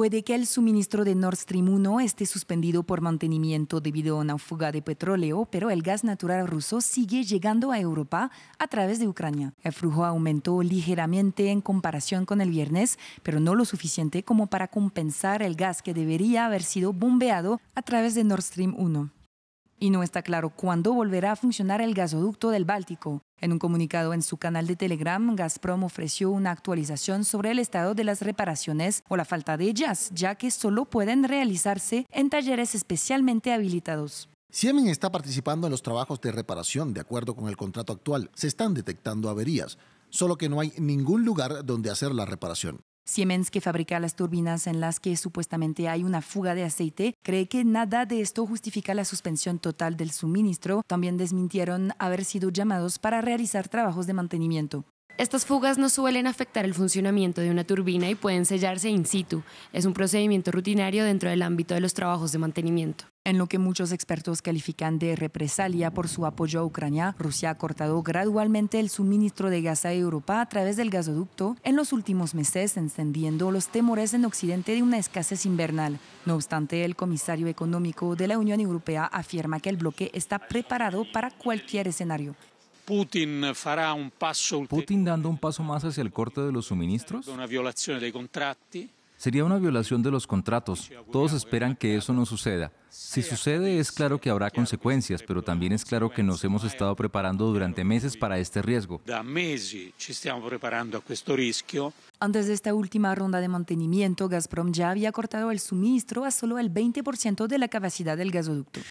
puede que el suministro de Nord Stream 1 esté suspendido por mantenimiento debido a una fuga de petróleo, pero el gas natural ruso sigue llegando a Europa a través de Ucrania. El flujo aumentó ligeramente en comparación con el viernes, pero no lo suficiente como para compensar el gas que debería haber sido bombeado a través de Nord Stream 1 y no está claro cuándo volverá a funcionar el gasoducto del Báltico. En un comunicado en su canal de Telegram, Gazprom ofreció una actualización sobre el estado de las reparaciones o la falta de ellas, ya que solo pueden realizarse en talleres especialmente habilitados. Siemens está participando en los trabajos de reparación de acuerdo con el contrato actual. Se están detectando averías, solo que no hay ningún lugar donde hacer la reparación. Siemens, que fabrica las turbinas en las que supuestamente hay una fuga de aceite, cree que nada de esto justifica la suspensión total del suministro. También desmintieron haber sido llamados para realizar trabajos de mantenimiento. Estas fugas no suelen afectar el funcionamiento de una turbina y pueden sellarse in situ. Es un procedimiento rutinario dentro del ámbito de los trabajos de mantenimiento. En lo que muchos expertos califican de represalia por su apoyo a Ucrania, Rusia ha cortado gradualmente el suministro de gas a Europa a través del gasoducto en los últimos meses, encendiendo los temores en Occidente de una escasez invernal. No obstante, el comisario económico de la Unión Europea afirma que el bloque está preparado para cualquier escenario Putin fará un paso dando un paso más hacia el corte de los suministros. Sería una violación de los contratos. Todos esperan que eso no suceda. Si sucede, es claro que habrá consecuencias, pero también es claro que nos hemos estado preparando durante meses para este riesgo. Antes de esta última ronda de mantenimiento, Gazprom ya había cortado el suministro a solo el 20% de la capacidad del gasoducto.